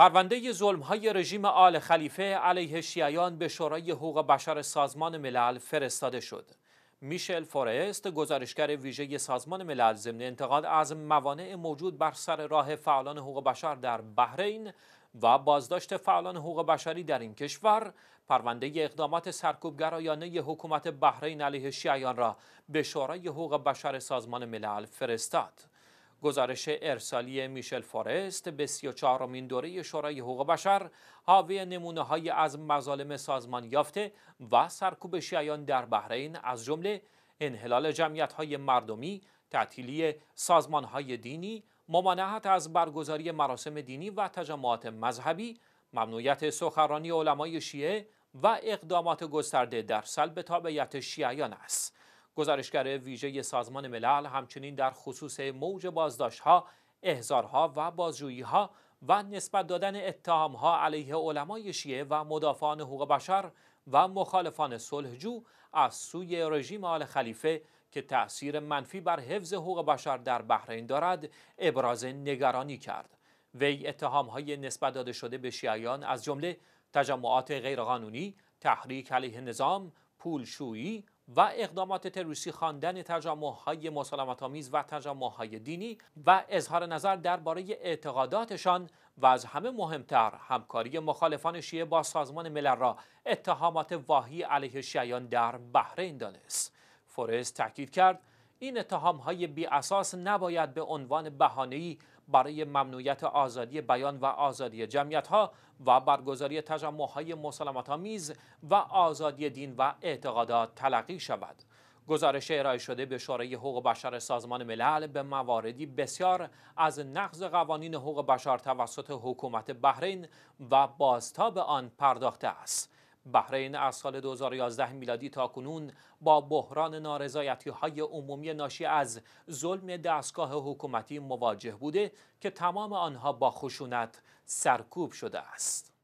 پرونده ظلم های رژیم آل خلیفه علیه شیعیان به شورای حقوق بشر سازمان ملل فرستاده شد. میشل فورست گزارشگر ویژه سازمان ملل ضمن انتقاد از موانع موجود بر سر راه فعالان حقوق بشر در بحرین و بازداشت فعالان حقوق بشری در این کشور پرونده اقدامات سرکوبگرایانه حکومت بحرین علیه شیعیان را به شورای حقوق بشر سازمان ملل فرستاد. گزارش ارسالی میشل فارست به 34 امین دوره شورای حقوق بشر حاوی نمونه های از مظالم سازمان یافته و سرکوب شیعیان در بحرین از جمله انحلال جمعیت های مردمی، تعطیلی سازمان های دینی، ممانعت از برگزاری مراسم دینی و تجمعات مذهبی، ممنوعیت سخرانی علمای شیعه و اقدامات گسترده در سلب تابعیت شیعیان است. گزارشگر ویژه سازمان ملل همچنین در خصوص موج بازداشت‌ها، احضارها و ها و نسبت دادن ها علیه علمای شیعه و مدافعان حقوق بشر و مخالفان صلحجو از سوی رژیم آل خلیفه که تأثیر منفی بر حفظ حقوق بشر در بحرین دارد ابراز نگرانی کرد وی اتهام های نسبت داده شده به شیعیان از جمله تجمعات غیرقانونی تحریک علیه نظام پولشویی و اقدامات تروریستی خواندن های مسالمت آمیز و تجمعهای دینی و اظهار نظر درباره اعتقاداتشان و از همه مهمتر همکاری مخالفان شیعه با سازمان ملل را اتهامات واهی علیه شیعیان در بحرین دانست فورست تاکید کرد این اتهام های بی اساس نباید به عنوان بهانه‌ای برای ممنوعیت آزادی بیان و آزادی جمعیت ها و برگزاری تجمع های مسلمت آمیز و آزادی دین و اعتقادات تلقی شود. گزارش ارائه شده به شورای حقوق بشر سازمان ملل به مواردی بسیار از نقض قوانین حقوق بشر توسط حکومت بحرین و بازتاب آن پرداخته است. بحرین از سال 2011 میلادی تا کنون با بحران نارضایتی های عمومی ناشی از ظلم دستگاه حکومتی مواجه بوده که تمام آنها با خشونت سرکوب شده است.